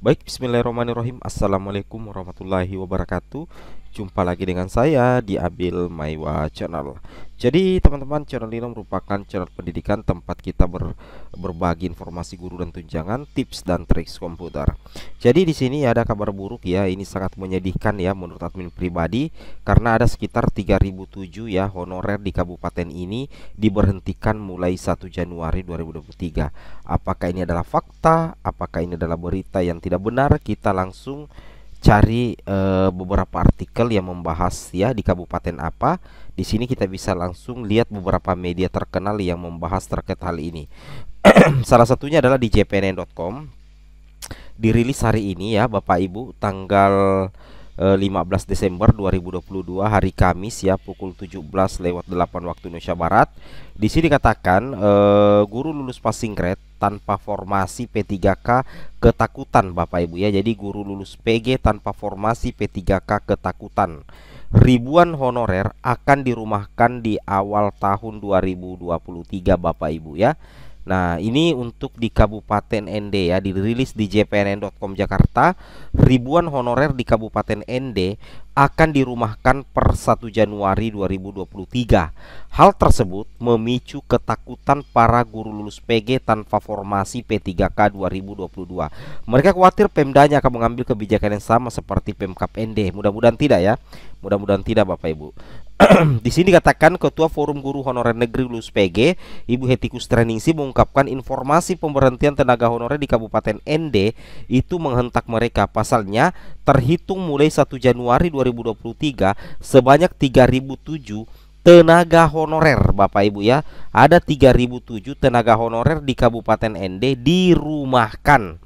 Baik, bismillahirrahmanirrahim Assalamualaikum warahmatullahi wabarakatuh Jumpa lagi dengan saya di Abil Maiwa Channel Jadi teman-teman channel ini merupakan channel pendidikan Tempat kita ber, berbagi informasi guru dan tunjangan Tips dan trik komputer Jadi di sini ada kabar buruk ya Ini sangat menyedihkan ya menurut admin pribadi Karena ada sekitar 3007 ya honorer di kabupaten ini Diberhentikan mulai 1 Januari 2023 Apakah ini adalah fakta? Apakah ini adalah berita yang tidak tidak benar kita langsung cari e, beberapa artikel yang membahas ya di kabupaten apa. Di sini kita bisa langsung lihat beberapa media terkenal yang membahas terkait hal ini. Salah satunya adalah di jpnn.com. Dirilis hari ini ya Bapak Ibu tanggal 15 eh, Desember 2022 hari Kamis ya pukul 17 lewat 8 waktu Indonesia Barat. Di sini dikatakan uh, guru lulus passing grade tanpa formasi P3K ketakutan Bapak Ibu ya. Jadi guru lulus PG tanpa formasi P3K ketakutan. Ribuan honorer akan dirumahkan di awal tahun 2023 Bapak Ibu ya. Nah, ini untuk di Kabupaten ND ya, dirilis di jpnn.com Jakarta, ribuan honorer di Kabupaten ND akan dirumahkan per 1 Januari 2023. Hal tersebut memicu ketakutan para guru lulus PG tanpa formasi P3K 2022. Mereka khawatir Pemdanya akan mengambil kebijakan yang sama seperti Pemkap ND. Mudah-mudahan tidak ya. Mudah-mudahan tidak Bapak Ibu. di sini dikatakan Ketua Forum Guru Honorer Negeri Lulus PG, Ibu Heti Treningsi mengungkapkan informasi pemberhentian tenaga honorer di Kabupaten ND itu menghentak mereka. Pasalnya, terhitung mulai 1 Januari 2023 sebanyak 3007 tenaga honorer Bapak Ibu ya. Ada 3007 tenaga honorer di Kabupaten ND dirumahkan.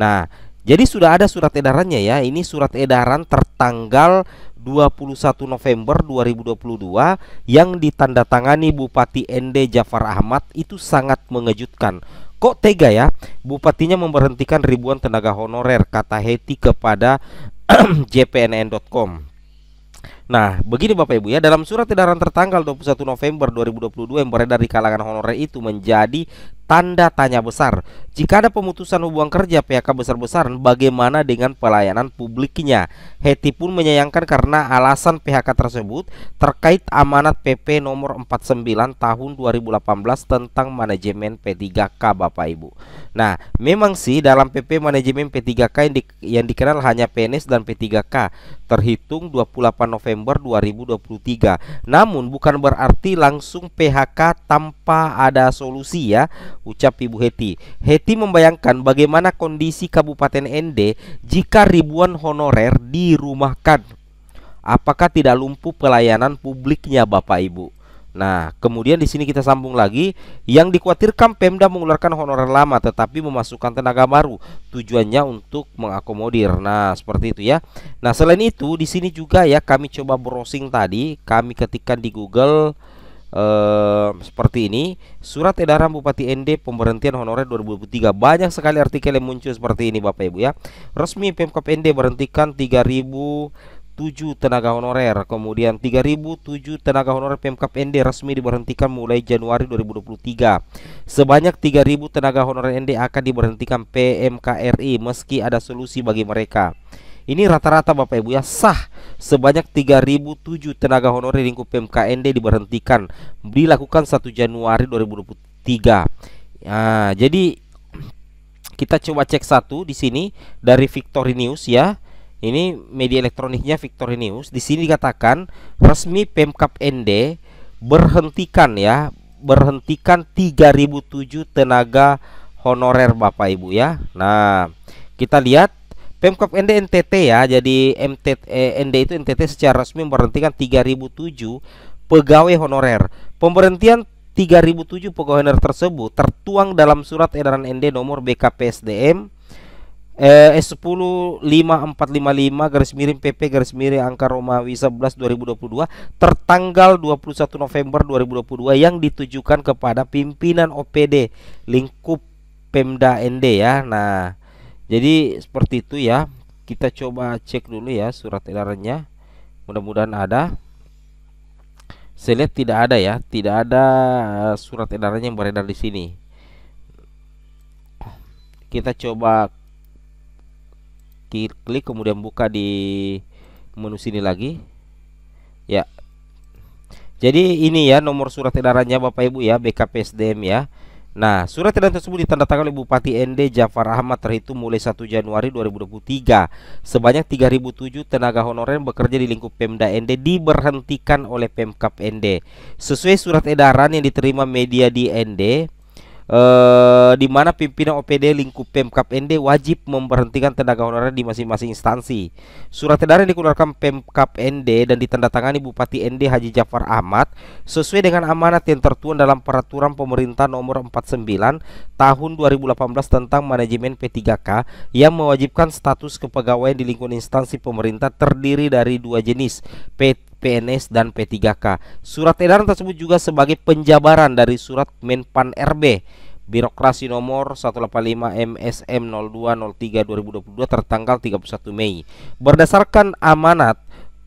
Nah, jadi sudah ada surat edarannya ya. Ini surat edaran tertanggal 21 November 2022 yang ditandatangani Bupati Ende Jafar Ahmad itu sangat mengejutkan. Kok tega ya? Bupatinya memberhentikan ribuan tenaga honorer kata Heti kepada jpnn.com. Nah, begini Bapak Ibu ya, dalam surat edaran tertanggal 21 November 2022 yang beredar di kalangan honorer itu menjadi tanda tanya besar. Jika ada pemutusan hubungan kerja PHK besar-besaran, bagaimana dengan pelayanan publiknya? Heti pun menyayangkan karena alasan PHK tersebut terkait amanat PP nomor 49 tahun 2018 tentang manajemen P3K Bapak Ibu. Nah, memang sih dalam PP manajemen P3K yang, di, yang dikenal hanya PNS dan P3K terhitung 28 November 2023. Namun bukan berarti langsung PHK tanpa ada solusi ya ucap Ibu Heti. Heti membayangkan bagaimana kondisi Kabupaten Ende jika ribuan honorer dirumahkan. Apakah tidak lumpuh pelayanan publiknya Bapak Ibu? Nah, kemudian di sini kita sambung lagi yang dikhawatirkan Pemda mengeluarkan honorer lama tetapi memasukkan tenaga baru tujuannya untuk mengakomodir. Nah, seperti itu ya. Nah, selain itu di sini juga ya kami coba browsing tadi, kami ketikkan di Google Ehm, seperti ini surat edaran Bupati ND pemberhentian honorer 2023 banyak sekali artikel yang muncul seperti ini Bapak Ibu ya resmi Pemkap ND berhentikan 7 tenaga honorer kemudian 3007 tenaga honorer Pemkap ND resmi diberhentikan mulai Januari 2023 sebanyak 3000 tenaga honorer ND akan diberhentikan PMKRI meski ada solusi bagi mereka ini rata-rata Bapak Ibu ya sah sebanyak 3007 tenaga honorer lingkup PMKND diberhentikan dilakukan 1 Januari 2023. Nah, ya, jadi kita coba cek satu di sini dari Victory News ya. Ini media elektroniknya Victory News. Di sini dikatakan resmi Pemkap ND berhentikan ya, berhentikan 3007 tenaga honorer Bapak Ibu ya. Nah, kita lihat Pemkop ND NTT ya. Jadi MTT, eh, ND itu NTT secara resmi memberhentikan 3007 pegawai honorer. Pemberhentian 3007 pegawai honorer tersebut tertuang dalam surat edaran ND nomor BKPSDM eh, S105455 garis miring PP garis miring angka Romawi 11 2022 tertanggal 21 November 2022 yang ditujukan kepada pimpinan OPD lingkup Pemda ND ya. Nah, jadi seperti itu ya kita coba cek dulu ya surat edarannya mudah-mudahan ada saya lihat tidak ada ya tidak ada eh, surat edarannya yang beredar di sini kita coba klik kemudian buka di menu sini lagi ya jadi ini ya nomor surat edarannya Bapak Ibu ya BKPSDM ya Nah, surat edaran tersebut ditandatangani oleh Bupati ND Jafar Ahmad terhitung mulai 1 Januari 2023. Sebanyak 3.007 tenaga honorer bekerja di lingkup Pemda ND diberhentikan oleh Pemkap ND. Sesuai surat edaran yang diterima media di ND, eh, di mana pimpinan OPD lingkup Pemkap ND wajib memberhentikan tenaga honorer di masing-masing instansi. Surat edaran dikeluarkan Pemkap ND dan ditandatangani Bupati ND Haji Jafar Ahmad sesuai dengan amanat yang tertuang dalam peraturan pemerintah nomor 49 tahun 2018 tentang manajemen P3K yang mewajibkan status kepegawaian di lingkungan instansi pemerintah terdiri dari dua jenis, P PNS dan P3K. Surat edaran tersebut juga sebagai penjabaran dari surat Menpan RB birokrasi nomor 185 MSM 0203 2022 tertanggal 31 Mei. Berdasarkan amanat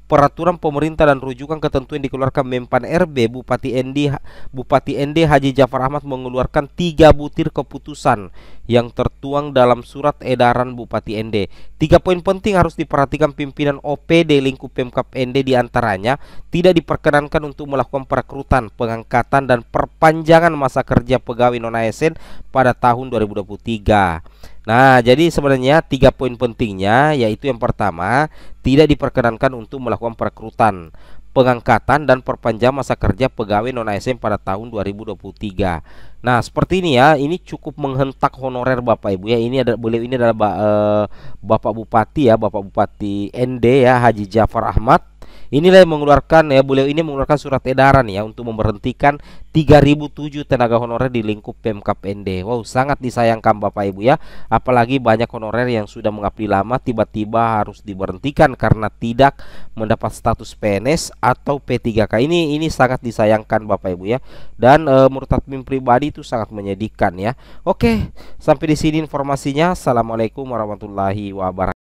peraturan pemerintah dan rujukan ketentuan dikeluarkan Mempan RB Bupati ND Bupati ND Haji Jafar Ahmad mengeluarkan tiga butir keputusan yang tertuang dalam surat edaran Bupati ND. Tiga poin penting harus diperhatikan pimpinan OPD lingkup Pemkap ND diantaranya tidak diperkenankan untuk melakukan perekrutan, pengangkatan dan perpanjangan masa kerja pegawai non ASN pada tahun 2023. Nah, jadi sebenarnya tiga poin pentingnya yaitu yang pertama, tidak diperkenankan untuk melakukan perekrutan, pengangkatan dan perpanjang masa kerja pegawai non ASN pada tahun 2023. Nah, seperti ini ya, ini cukup menghentak honorer Bapak Ibu ya. Ini ada beliau ini adalah eh, Bapak Bupati ya, Bapak Bupati ND ya Haji Jafar Ahmad Inilah yang mengeluarkan ya beliau ini mengeluarkan surat edaran ya untuk memberhentikan 3007 tenaga honorer di lingkup Pemkap ND. Wow, sangat disayangkan Bapak Ibu ya. Apalagi banyak honorer yang sudah mengabdi lama tiba-tiba harus diberhentikan karena tidak mendapat status PNS atau P3K. Ini ini sangat disayangkan Bapak Ibu ya. Dan e, menurut admin pribadi itu sangat menyedihkan ya. Oke, sampai di sini informasinya. Assalamualaikum warahmatullahi wabarakatuh.